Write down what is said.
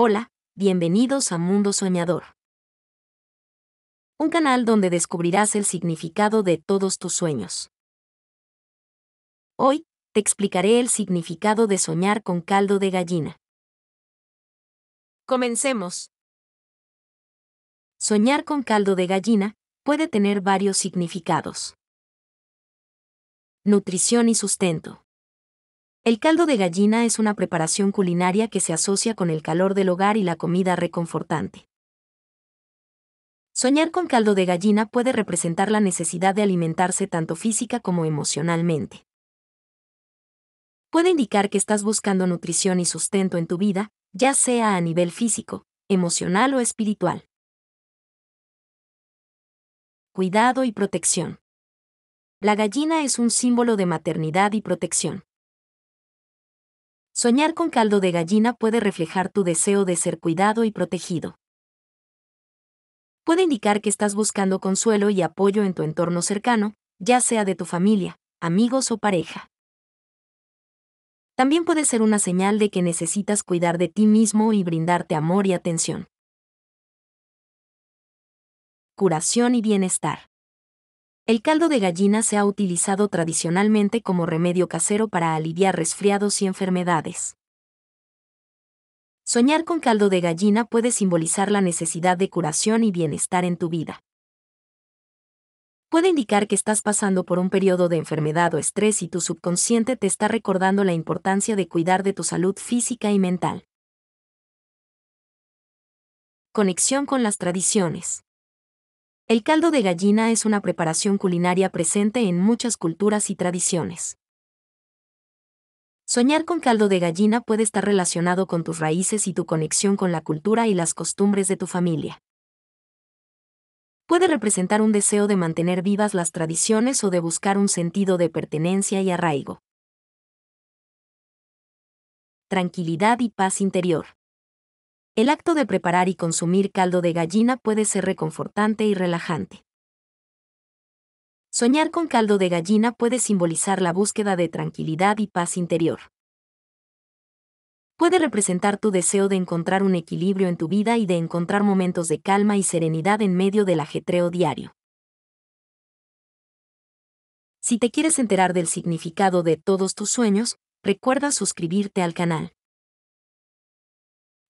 Hola, bienvenidos a Mundo Soñador. Un canal donde descubrirás el significado de todos tus sueños. Hoy, te explicaré el significado de soñar con caldo de gallina. Comencemos. Soñar con caldo de gallina puede tener varios significados. Nutrición y sustento. El caldo de gallina es una preparación culinaria que se asocia con el calor del hogar y la comida reconfortante. Soñar con caldo de gallina puede representar la necesidad de alimentarse tanto física como emocionalmente. Puede indicar que estás buscando nutrición y sustento en tu vida, ya sea a nivel físico, emocional o espiritual. Cuidado y protección. La gallina es un símbolo de maternidad y protección. Soñar con caldo de gallina puede reflejar tu deseo de ser cuidado y protegido. Puede indicar que estás buscando consuelo y apoyo en tu entorno cercano, ya sea de tu familia, amigos o pareja. También puede ser una señal de que necesitas cuidar de ti mismo y brindarte amor y atención. Curación y bienestar. El caldo de gallina se ha utilizado tradicionalmente como remedio casero para aliviar resfriados y enfermedades. Soñar con caldo de gallina puede simbolizar la necesidad de curación y bienestar en tu vida. Puede indicar que estás pasando por un periodo de enfermedad o estrés y tu subconsciente te está recordando la importancia de cuidar de tu salud física y mental. Conexión con las tradiciones. El caldo de gallina es una preparación culinaria presente en muchas culturas y tradiciones. Soñar con caldo de gallina puede estar relacionado con tus raíces y tu conexión con la cultura y las costumbres de tu familia. Puede representar un deseo de mantener vivas las tradiciones o de buscar un sentido de pertenencia y arraigo. Tranquilidad y paz interior. El acto de preparar y consumir caldo de gallina puede ser reconfortante y relajante. Soñar con caldo de gallina puede simbolizar la búsqueda de tranquilidad y paz interior. Puede representar tu deseo de encontrar un equilibrio en tu vida y de encontrar momentos de calma y serenidad en medio del ajetreo diario. Si te quieres enterar del significado de todos tus sueños, recuerda suscribirte al canal.